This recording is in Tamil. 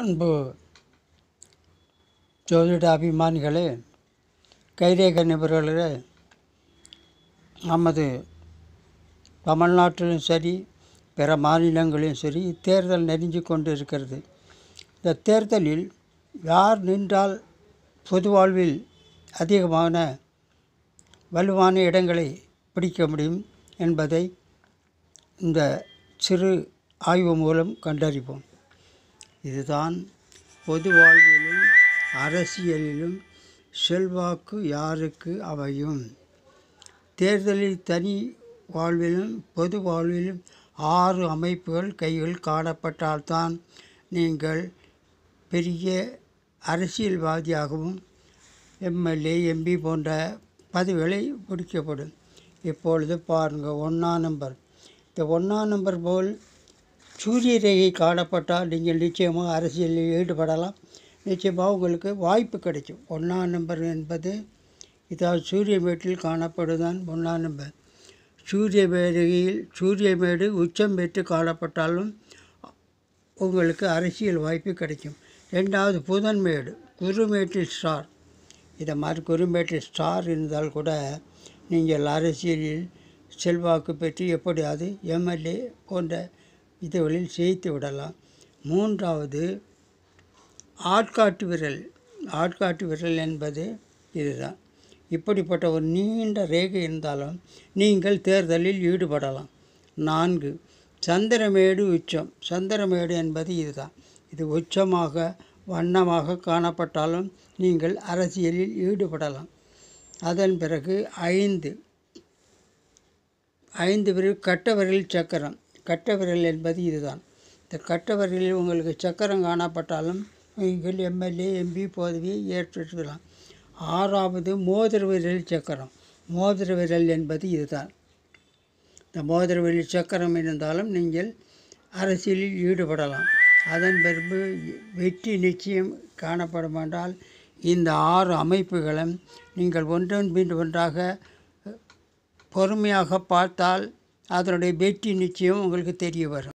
அன்பு ஜோதிட அபிமானிகளே கைரேக நிபுணர்களே நமது தமிழ்நாட்டிலும் சரி பிற மாநிலங்களிலும் சரி தேர்தல் நெருங்கி கொண்டு இருக்கிறது இந்த தேர்தலில் யார் நின்றால் பொது வாழ்வில் அதிகமான வலுவான இடங்களை பிடிக்க முடியும் என்பதை இந்த சிறு ஆய்வு மூலம் கண்டறிவோம் இதுதான் பொது வாழ்விலும் அரசியலிலும் செல்வாக்கு யாருக்கு அமையும் தேர்தலில் தனி வாழ்விலும் பொது வாழ்விலும் ஆறு அமைப்புகள் கையில் காணப்பட்டால்தான் நீங்கள் பெரிய அரசியல்வாதியாகவும் எம்எல்ஏ எம்பி போன்ற பதவிகளை பிடிக்கப்படும் இப்பொழுது பாருங்கள் ஒன்றாம் நம்பர் இந்த ஒன்றாம் நம்பர் போல் சூரிய ரேகை காணப்பட்டால் நீங்கள் நிச்சயமாக அரசியலில் ஈடுபடலாம் நிச்சயமாக உங்களுக்கு வாய்ப்பு கிடைக்கும் ஒன்றாம் நம்பர் என்பது இதாவது சூரிய மேட்டில் காணப்படுதான் ஒன்றாம் நம்பர் சூரிய மேடையில் சூரிய மேடு உச்சம் பெற்று காணப்பட்டாலும் உங்களுக்கு அரசியல் வாய்ப்பு கிடைக்கும் ரெண்டாவது புதன் மேடு குருமேட்டில் ஸ்டார் இதை மாதிரி குருமேட்டில் ஸ்டார் இருந்தால் கூட நீங்கள் அரசியலில் செல்வாக்கு பெற்று எப்படியாவது எம்எல்ஏ போன்ற இதழில் செய்து விடலாம் மூன்றாவது ஆட்காட்டு விரல் ஆட்காட்டு விரல் என்பது இதுதான் இப்படிப்பட்ட ஒரு நீண்ட ரேகை இருந்தாலும் நீங்கள் தேர்தலில் ஈடுபடலாம் நான்கு சந்திரமேடு உச்சம் சந்திரமேடு என்பது இதுதான் இது உச்சமாக வண்ணமாக காணப்பட்டாலும் நீங்கள் அரசியலில் ஈடுபடலாம் அதன் பிறகு ஐந்து ஐந்து பிறகு கட்டவரில் சக்கரம் கட்டவிரல் என்பது இதுதான் இந்த கட்டவிரலில் உங்களுக்கு சக்கரம் காணப்பட்டாலும் நீங்கள் எம்எல்ஏ எம்பி பதவியை ஏற்றுக்கலாம் ஆறாவது மோதிர விரல் சக்கரம் மோதிர விரல் என்பது இதுதான் இந்த மோதிர விரல் சக்கரம் இருந்தாலும் நீங்கள் அரசியலில் ஈடுபடலாம் அதன் பிறகு வெற்றி நிச்சயம் காணப்படும் என்றால் இந்த ஆறு அமைப்புகளும் நீங்கள் ஒன்றன் பின் ஒன்றாக பொறுமையாக பார்த்தால் அதனுடைய வெற்றி நிச்சயம் உங்களுக்கு தெரிய வரும்